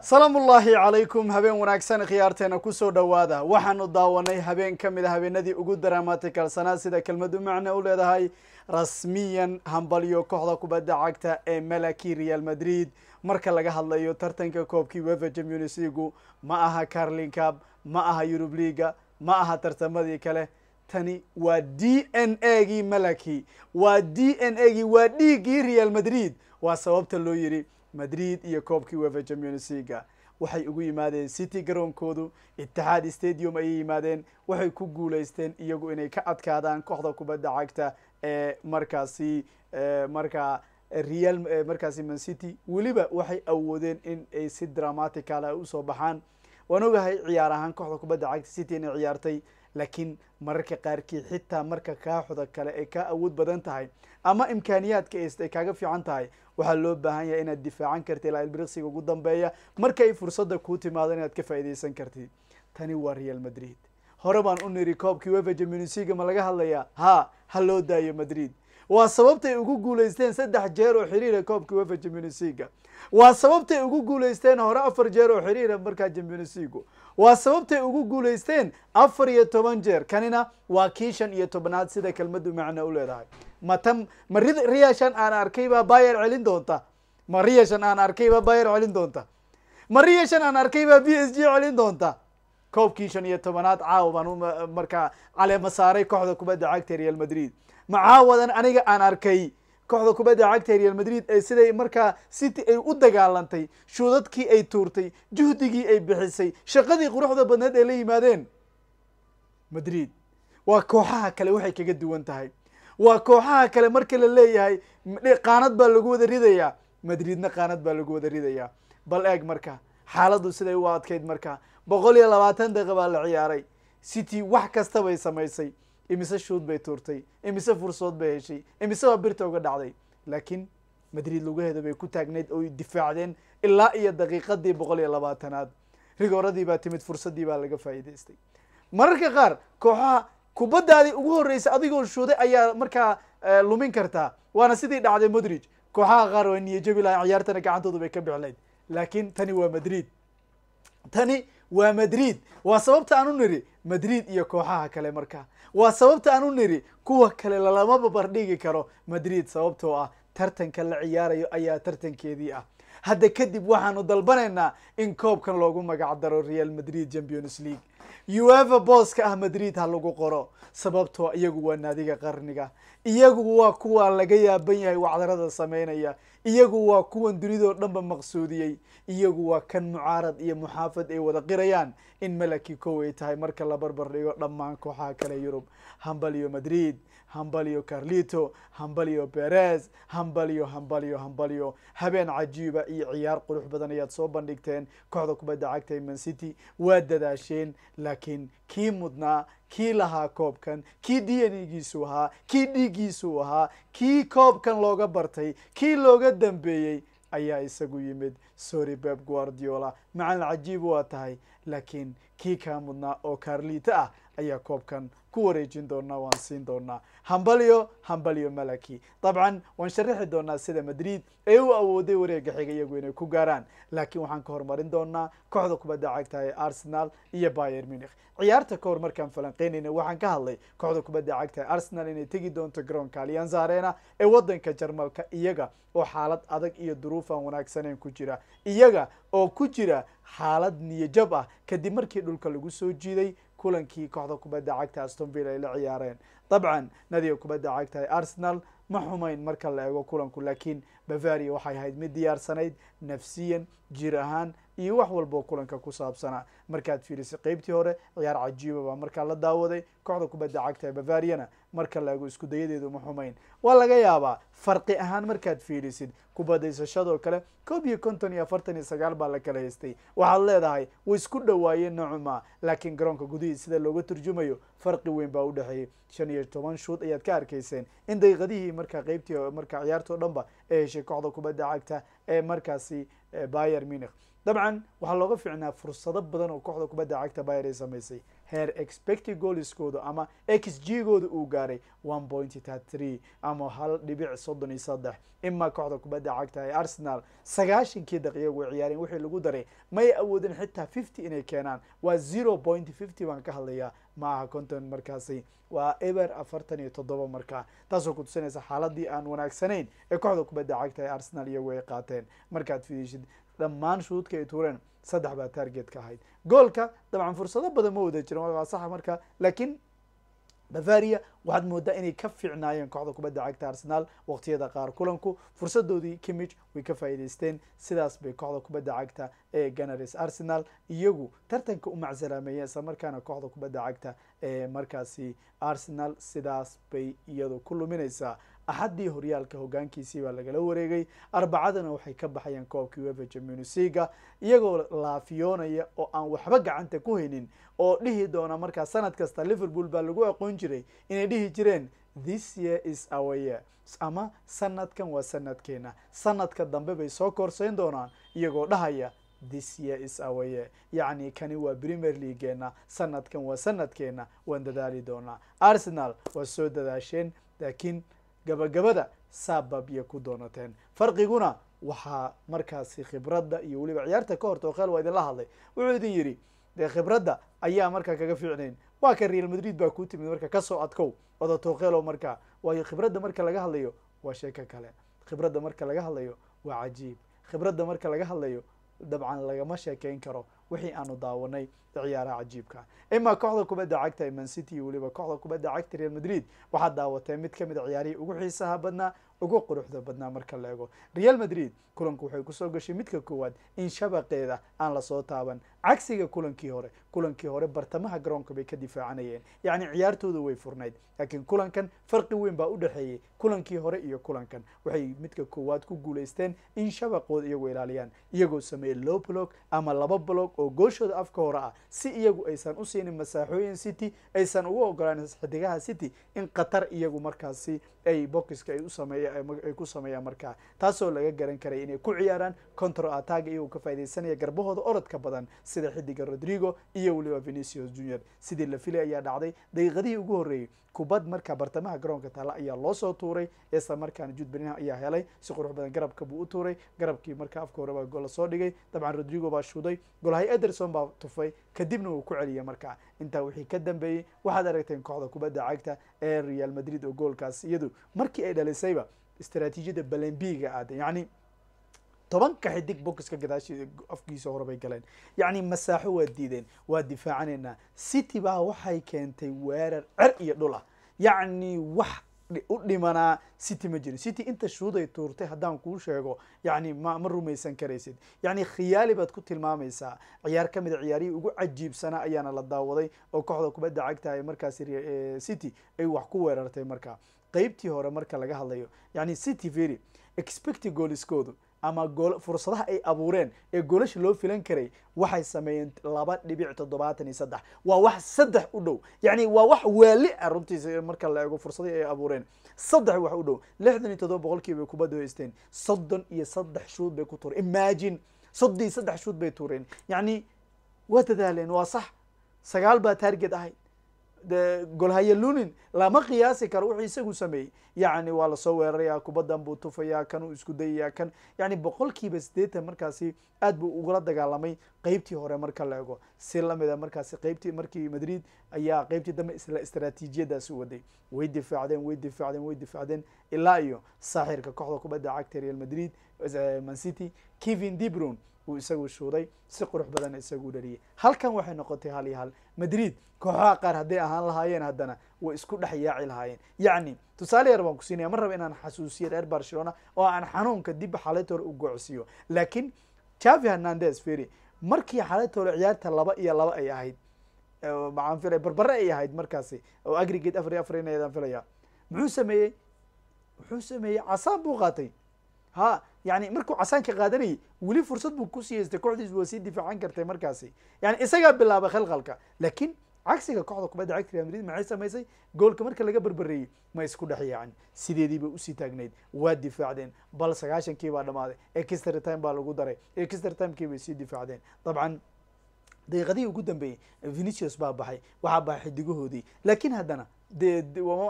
salaamullaahi calaykum habeen wanaagsan khiyaarteena kusoo dhowaada waxaanu daawanay habeen ka mid a ah habeenadii ugu dramaticalsanaa sida kelmadu macna u leedahay rasmiyan hambalyo kooxda kubadda cagta ee malaki real madrid marka laga hadlayo tartanka koobkii wefa champions leagu ma aha carling ma aha yurub leaga ma aha tartamadii kale tani waa d n a gii malaki waa d n a gii waa dhiiggii real madrid waa sababta loo yidhi madrid iyo koobkii wefa champions leaga waxay ugu yimaadeen city garoonkoodu itixaad stadium ayay yimaadeen waxay ku guulaysteen iyagu inay ka adkaadaan kooxda kubadda cagta ee markaasi markaa real markaasi mancity weliba waxay awoodeen in ay si dramaticala ah usoo baxaan waan ogahay ciyaar ahaan kooxda kubadda cagta city inay ciyaartay laakiin mararka qaarkii xitaa marka kaa kale ay kaa awood badan tahay ama imkaaniyaadka est ay kaaga fiican tahay waxaa loo baahan yahay inaad difaacan karti ilaa ilbiriqsiga ugu dambeeya markay fursadda kuu timaado inaad ka faa'idaysan karti tani waa real madrid hore baan u niri koobkii wefa jaminisiga ma laga hadlayaa ha ha loo daayo madrid waa sababtay ugu guulaysteen saddex jeer oo xiriira koobkii wefa jaminisiga waa sababtay ugu guulaysteen hore afar jeer oo xiriira markaa jaminisigu waa sababtay ugu guulaysteen afar iyo toban jeer kanina waa kii shan iyo tobnaad sida kelmaddu macno u leedahay matan ma riyashan aan arkay baa bayer celin doonta ma riyashan aan arkay baa bayer celin doonta ma riyashan aan arkay baa b s g celin doonta koobkii shan iyo tobanaad caawa baan markaa caleema saaray kooxda kubadda cagta real madrid ma caawadan aniga aan arkay kooxda kubadda cagta real madrid ee siday markaa city ay u dagaalantay shuudadkii ay tuurtay juhdigii ay bixisay shaqadii quruxda badneed ay la yimaadeen madrid waa kooxaha kale waxay kaga duwan tahay waa kooxaha kale marka la leeyahay qaanad baa lagu wada ridayaa madridna qaanad baa lagu wada ridayaa bal eeg marka xaaladdu siday u adkayd marka boqol iyo labaatan daqiiqa baa la ciyaaray city wax kasta bay samaysay imise shuud bay tuurtay imise fursood bay heshay imise waa birta uga dhacday laakiin madrid lugaheeda bay ku taagnayd oo difaacdeen ilaa iyo daqiiqadii boqol iyo labaatanaad rigooradii baa timid fursadii baa laga faa'iidaystay mararka qaar kooxaha kubaddaadii ugu horreysa adigoo shuuday ayaa markaa eh, lumin kartaa waana sidii dhacday modrig kooxaha qaar waa niyajabi lahay ciyaartana gacantoodu bay ka bixlayd laakiin tani waa madrid tani waa madrid waa sababta aan u niri madrid iyo kooxaha kale markaa waa sababta aan u niri kuwa kale lalama babardhigi karo madrid sababtoo ah tartanka la ciyaarayo ayaa tartankeedii ah hadda kadib waxaanu dalbanaynaa in koobkan loogu magacdaro real madrid champions league ueva booska ah madrid ha lagu qoro sababtoo ah iyagu waa naadiga qarniga iyagu waa kuwa laga yaaban yahay wacdarada samaynaya iyagu waa kuwan dunidoo dhanba maqsuudiyey iyagu waa kan mucaarad iyo muxaafad ay wada qirayaan in malaki kow ay tahay marka la barbar dhigo dhammaan kooxaha kale yurub hambaliyo madrid hambalyo carlito hambalyo berez hambalyo hambalyo hambalyo habeen cajiiba iyo ciyaar qurux badan ayaad soo bandhigteen kooxda kubadda cagta ee city waa dadaasheen laakiin kii mudnaa kii lahaa koobkan kii d n giisu ahaa kii dhiiggiisu ahaa kii koobkan looga bartay kii looga dambeeyey ayaa isagu yimid sorry beb guardiola macal cajiib waa tahay laakiin kii kaa mudnaa oo carlito ah ayaa koobkan ku wareejin doonaa waan siin doonaa hambalyo hambalyo malaki dabcan waan sharixi doonaa sida madrid ee u awooday wareega xiga iyagu inay ku gaaraan laakiin waxaan ka horumarin doonaa kooxda kubadda cagta ee arsenal iyo bayer munich ciyaarta ka hor markaan falanqaynayna waxaan ka hadlay kooxda kubadda cagta ee arsenal inay tegi doonto garoonka alianza arena ee waddanka jarmalka iyaga oo xaalad adag iyo duruuf aan wanaagsaneyn ku jira iyaga oo ku jira xaalad niyajab ah kadib markii dhulka lagu soo jiiday kulankii kooxda kubadda cagta astonville ay la ciyaareen dabcan nadiga kubadda cagta ee arsenal ma xumayn marka la eego kulanku laakiin bavaria waxay ahayd mid diyaarsanayd nafsiyan jir ahaan iyo wax walboo kulanka ku saabsanaa markaad fiilisay qeybtii hore ciyaar cajiiba baa markaa la daawaday kooxda kubadda cagta ee bavariana marka laago isku dayadeedu ma xumayn waa laga yaabaa farqi ahaan markaad fiilisid kubadaysashadoo kale koob iyo konton iyo afartan iyo sagaal baa la kala haystay waxaad leedahay way isku dhowaayeen noocumaa laakiin garoonka gudihii sida looga turjumayo farqi weyn baa u dhexeeyey shan iyo toban shuud ayaad ka arkayseen in daqiiqadihii markaa qeybtii marka ciyaartoo dhanba ee heshay kooxda kubadda cagta ee markaasi bayer munikh dabcan waxaa looga fiicnaa fursado badan oo kooxda kubadda cagta bayray samaysay heer expecti gooliskooda ama x g gooda uu gaaray one point tree ama hal dhibic soddon iyo saddex ima kooxda kubadda cagta ee arsenal sagaashankii daqiiqa ugu ciyaareen wixii lagu daray may awoodeen xitaa fifty inay keenaan waa zero point fifty baan ka hadlayaa maaha conton markaasi waa eber afartan iyo toddoba markaa taasoo ku tusinaysa xaaladii aan wanaagsanayn ee kooxda kubadda cagta ee arsenal iyagu ay qaateen markaad fidiishid dhammaan shuhuudka ay tuureen saddex baa taarget ahayd goolka dabcan fursado badan ma wada jiran waa saxa marka laakiin bavaria waxaad moodaa inay ka fiicnaayeen kooxda kubadda cagta arsenaal waqtiyada qaar kulanku fursadoodii kimig way ka faa'iidaysteen sidaas bay kooxda kubadda cagta ee ganaris arsenal iyagu tartanka u macsalaameeyeen isla markaana kooxda kubadda cagta ee markaasi arsenal sidaas bay iyadu ku luminaysaa axaddii horyaalka hogaankiisii baa lagala wareegay arbacadana waxay ka baxayaan koobkii wefa jamunisiga iyagoo laafiyoonaya oo aan waxba gacanta ku haynin oo dhihi doona markaa sanad kasta liverpool baa lagu aqoon jiray inay dhihi jireen this year is awaya ama sanadkan waa sanadkeena sanadka dambe bay soo koorsayn doonaan iyagoo dhahaya this year is awaye yacni kani waa premier leagueenna sanadkan waa sanadkeenna waan dadaali doonaa arsenal waa soo dadaasheen laakiin gabagabada sabab ku doonateen farqiguna waxaa markaasi khibradda iyo weliba ciyaarta ka horta oo waa idinla hadlay wuxuu idin yidhi dee khibradda ayaa markaa kaga fiicnayn waa ka real madrid baa kuu timid marka kasoo adkow oda tookeelo markaa waayo khibradda marka laga hadlayo waa sheeko kale khibradda marka laga hadlayo waa cajiib khibradda marka laga hadlayo dabcan lagama sheekeyn karo wixii aanu daawanay ciyaaraha cajiibka imaa kooxda kubadda cagta man city weliba kooxda kubadda cagta real madrid waxaad daawatay mid ka mid a ah ciyaarihii ugu xiisaha badnaa ugu quruxda badnaa marka la ego real madrid kulanku waxay kusoo gashay midka koowaad in shabaqeeda aan lasoo taaban cagsiga kulankii hore kulankii hore bartamaha garoonka bay ka difaacanayeen yacni ciyaartoodu way furnayd laakiin kulankan farqi weyn baa u dhexeeyey kulankii hore iyo kulankan waxay midka koowaad ku guulaysteen in shabaqooda iyagoo ilaaliyaan iyagoo sameeye low blog ama laba blog oo gooshooda afka hore ah si iyagu aysan u siinin masaaxooyin city aysan ugu ogolaanin xidigaha city in qatar iyagu markaasi ay bokiska ay u sameeyaan ay ku sameeyaan markaa taasoo laga garan karay inay ku ciyaaraan contro ataga iyagoo ka faaidaysanaya garbahooda orodka badan sida xidiga rodrigo iyo weliba venicius junior sidii la filay ayaa dhacday daqiiqadihii ugu horreeyey kubad markaa bartamaha garoonka taalla ayaa loosoo tuuray isla markaana juud berinham ayaa helay si qurux badan garabka buu u tuuray garabkii markaa afka hore baa gool soo dhigay dabcan rodrigo baa shuday golahay ederson baa tufay kadibna wuu ku celiyay markaa intaa wixii ka dambeeyey waxaad aragteen kooxda kubadda cagta ee real madrid oo goolkaas iyadu markii ay dhalisayba istaraatiijiyadda balanbiga aada yacni tobanka xidig bokiska gadaashii afkiisa hore bay galeen yacni masaaxo waa diideen waa difaacanaynaa city baa waxay keentay weerar cer iyo dhul ah yacni wax u dhimanaa city ma jirin city inta shuuday tuurtay haddaan kuu sheego yacni ma ma rumaysan karaysid yacni khiyaali baad ku tilmaamaysaa ciyaar ka mida ah ciyaarihii ugu cajiibsanaa ayaana la daawaday oo kooxda kubadda cagta ay markaasi city ay wax ku weerartay markaa qaybtii hore marka laga hadlayo yani city very expecty gooliskoodu ama goo fursadaha ay abuureen ee goolasha loo filan karay waxay sameeyeen laba dhibic toddobaatan iyo saddex waa wax saddex u dhow yacni waa wax waali a ah runtiisa marka la eego fursadii ay abuureen saddex wax u dhow lixdan iyo toddoba boqolkii bay kubadda haysteen soddon iyo saddex shuud bay ku tuureen imagine soddon iyo saddex shuud bay tuureen yacni waa dadaaleen waa sax sagaal baa taarget ahayd de golhaye lunin lama qiyaasi karo wuxuu isagu sameeyey yacni waa lasoo weeraraya kubaddan buu tufayaa kanuu isku dayayaa kan yacni boqolkiiba kiiba siddeetan markaasi aad buu ugula dagaalamay qeybtii hore marka la ego si lamida markaasi qeybtii markii madrid ayaa qeybtii dambe isla istraatiijiyadaasi waday way difaacdeen way difaacdeen way difaacdeen ilaa iyo saaxirka kooxda kubadda cagta real madrid eh, mancity kevin dibrun wuu isagu shuuday si qurux badanna isaguu dhaliyay halkan waxay noqotay hal iyo hal madrid kooxaha qaar hadday ahaan lahaayeen haddana way isku dhex yaaci lahaayeen yacni tusaale yar baan kusiinaya siinaya ma raba inaan xasuusiyo reer barcelona oo aan xanuunka dib xalayta u goocsiiyo laakiin javi hernandez feri markii xalayta ciyaarta laba iyo laba ay ahayd maxaan filaya barbare ay ahayd markaasi oo agrigate afar iyo afar inayadaan filaya muxuu sameeyey wuxuu sameeyey casaan buu qaatay ha yani markuu casaanka qaadanayay weli fursad buu ku siyaystay kooxdiis waa sii difaacan kartay markaasi yani isagaa bilaabay khalkhalka laakiin cagsiga kooxda kubadda cagta real madrid maxay samaysay goolka marka laga berbereeyey ma isku dhex yaacin sideedii bay usii taagnayd waa difaacdeen bal sagaashankii baa dhammaaday extra time baa lagu daray extra timekii bay sii difaacdeen dabcan daqiiqadihii ugu dambeeyey venitius baa baxay waxaa baxay xidigahoodii laakiin haddana de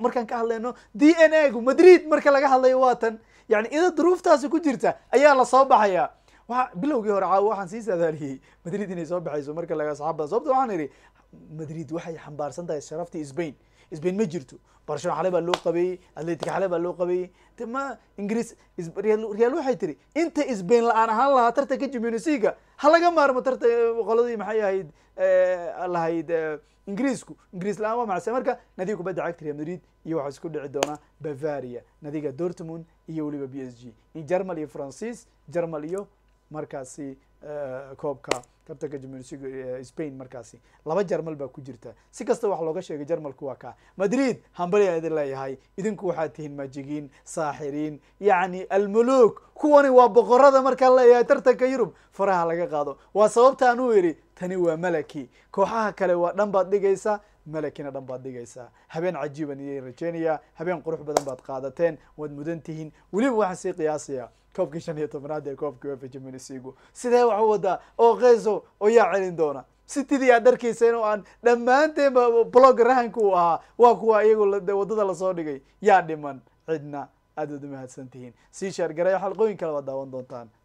markaan ka hadlayno d n a gu madrid marka laga hadlayo waa tan yani ida duruuftaasi ku jirta ayaa lasoo baxayaa waa bilowgii hore caawa waxaan sii saadaaliyey madrid inay soo baxayso marka laga saxaabada sababta waxaan idhi madrid waxay xambaarsan tahay sharaftii sbain sbain ma jirto barcelona xalay baa loo qabeeyey atletic xalay baa loo qabeeyey de ma ingiriis real waxay tiri inta sbain la-aan ahaan lahaa tartanka jumionsiga ha laga maarmo tarta qoladii maxay ahayd eh, lahayd eh, ingiriisku ingiriis la-aan waa macse marka nadiga kubadda cagta real madrid iyo waxaa isku dhici doonaa bavaria nadiga dortmund iyo weliba b s g germal iyo francis jermal iyo markaasi koobka kabtanka jamhuuriyadda spain markaasi laba jarmal baa ku jirta si kasta wax looga sheegay jarmalku waa kaa madrid hambaliyaa idin leeyahay idinku waxaad tihiin majigiin saaxiriin yacni almuluk kuwani waa boqorada markaa leeyahay tartanka yurub faraha laga qaado waa sababta anuu yidhi tani waa malaki kooxaha kale waa dhan baad dhigaysaa malakina dhan baad dhigaysaa habeen cajiiban iyay rajeynayaa habeen qurux badan baad qaadateen waad mudan tihiin weliba waxaan sii qiyaasayaa koobkii shan iyo tobanaad ee koobkii uefa champions sidee wax u wadaa oo qeyso oo yaa celin doona citydii aa dharkaysa oo aan dhammaanteen blogga rahanka uu ahaa waa kuwa iyagu waddada lasoo dhigay yaa dhiman cidna u mahadsan tihiin sii shaargareeyo xalqooyin kale waad daawan doontaan